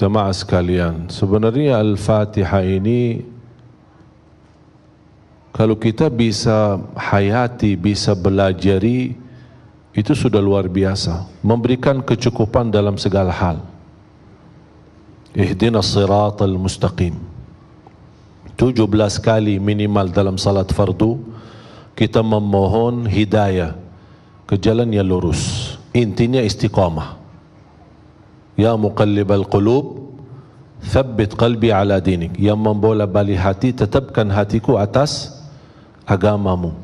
jemaah sekalian sebenarnya al-fatihah ini kalau kita bisa hayati bisa belajari itu sudah luar biasa memberikan kecukupan dalam segala hal ihdinas siratal mustaqim 17 kali minimal dalam salat fardu kita memohon hidayah ke jalan yang lurus intinya istiqamah يا مقلب القلوب ثبت قلبي على دينك يا من بولا بالي هاتي تتبكن هاتيكو اتاس agamamu.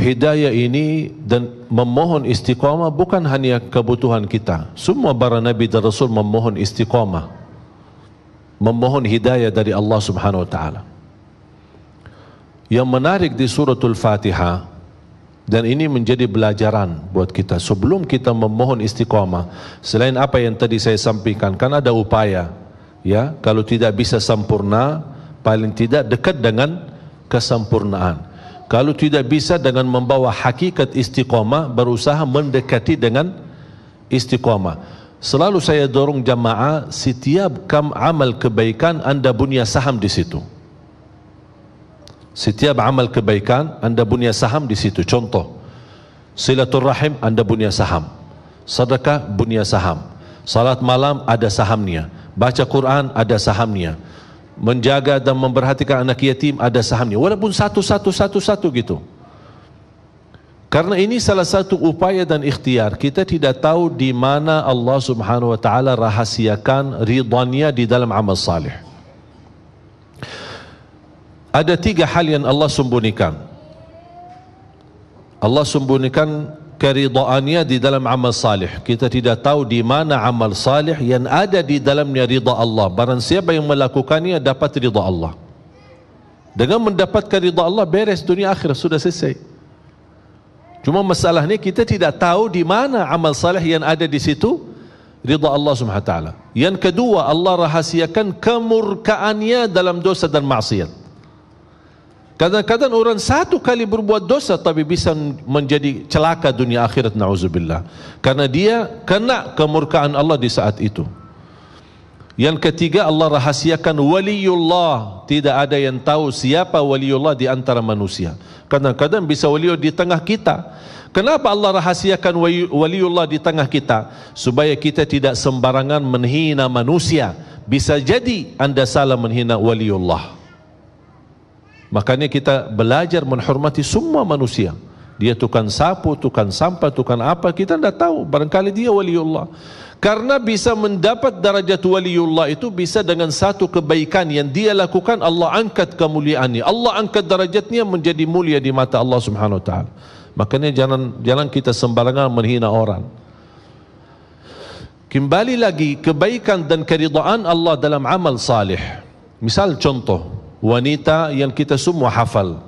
Hidayah ini dan memohon istiqamah bukan hanya kebutuhan kita. Semua para Nabi dan Rasul memohon istiqamah. Memohon hidayah dari Allah subhanahu wa ta'ala. Yang menarik di suratul Fatihah, dan ini menjadi belajaran buat kita sebelum kita memohon istiqamah. Selain apa yang tadi saya sampaikan, kan ada upaya. Ya, kalau tidak bisa sempurna, paling tidak dekat dengan kesempurnaan. Kalau tidak bisa dengan membawa hakikat istiqamah, berusaha mendekati dengan istiqamah. Selalu saya dorong jamaah setiap kam amal kebaikan anda bunyi saham di situ. Setiap amal kebaikan anda punya saham di situ. Contoh, silaturrahim anda punya saham. Sedekah punya saham. Salat malam ada sahamnya. Baca Quran ada sahamnya. Menjaga dan memperhatikan anak yatim ada sahamnya. Walaupun satu satu satu satu gitu. Karena ini salah satu upaya dan ikhtiar kita tidak tahu di mana Allah Subhanahu wa taala rahasiakan ridhanya di dalam amal salih. Ada tiga hal yang Allah sembunyikan. Allah sembunyikan keridaannya di dalam amal salih. Kita tidak tahu di mana amal salih yang ada di dalamnya rida Allah. Barang siapa yang melakukannya dapat rida Allah. Dengan mendapat rida Allah beres dunia akhir sudah selesai. Cuma masalahnya kita tidak tahu di mana amal salih yang ada di situ rida Allah swt. Yang kedua Allah rahasiakan kemurkaannya dalam dosa dan maksiat. Kadang-kadang orang satu kali berbuat dosa tapi bisa menjadi celaka dunia akhirat na'udzubillah. Karena dia kena kemurkaan Allah di saat itu. Yang ketiga Allah rahasiakan waliullah. Tidak ada yang tahu siapa waliullah di antara manusia. Kadang-kadang bisa Waliullah di tengah kita. Kenapa Allah rahasiakan waliullah di tengah kita? Supaya kita tidak sembarangan menghina manusia. Bisa jadi anda salah menghina waliullah. Makanya kita belajar menghormati semua manusia. Dia tukang sapu, tukang sampah, tukang apa, kita tidak tahu. Barangkali dia waliullah. Karena bisa mendapat darajat waliullah itu bisa dengan satu kebaikan yang dia lakukan Allah angkat kemuliaannya. Allah angkat darajatnya menjadi mulia di mata Allah Subhanahu wa taala. Makanya jangan jangan kita sembarangan menghina orang. Kembali lagi kebaikan dan keridhaan Allah dalam amal salih. Misal contoh, wanita yang kita semua hafal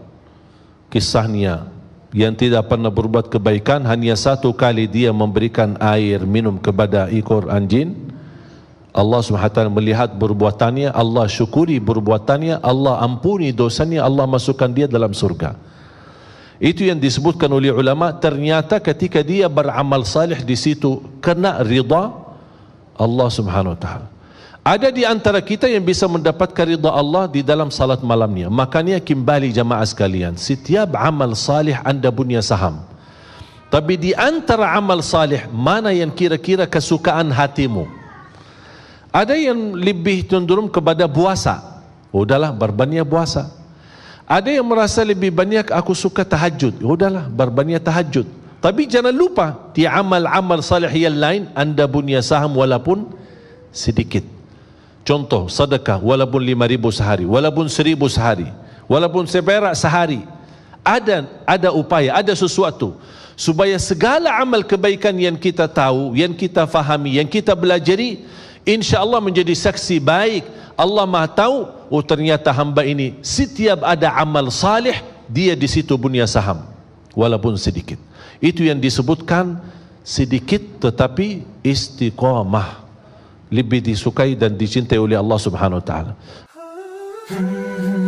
kisahnya yang tidak pernah berbuat kebaikan hanya satu kali dia memberikan air minum kepada ekor anjing Allah SWT melihat berbuatannya Allah syukuri berbuatannya Allah ampuni dosanya Allah masukkan dia dalam surga itu yang disebutkan oleh ulama ternyata ketika dia beramal salih di situ kena rida Allah Subhanahu wa taala ada di antara kita yang bisa mendapatkan rida Allah di dalam salat malamnya. Makanya kembali jamaah sekalian. Setiap amal salih anda punya saham. Tapi di antara amal salih, mana yang kira-kira kesukaan hatimu? Ada yang lebih cenderung kepada puasa. Udahlah, berbanyak puasa. Ada yang merasa lebih banyak, aku suka tahajud. Udahlah, berbanyak tahajud. Tapi jangan lupa, di amal-amal salih yang lain, anda punya saham walaupun sedikit. Contoh sedekah walaupun lima ribu sehari, walaupun seribu sehari, walaupun seberak sehari. Ada ada upaya, ada sesuatu. Supaya segala amal kebaikan yang kita tahu, yang kita fahami, yang kita belajari. Insya Allah menjadi saksi baik. Allah maha tahu, oh ternyata hamba ini setiap ada amal salih, dia di situ punya saham. Walaupun sedikit. Itu yang disebutkan sedikit tetapi istiqamah. لبيدي سكيدا دي جنتي الله سبحانه وتعالى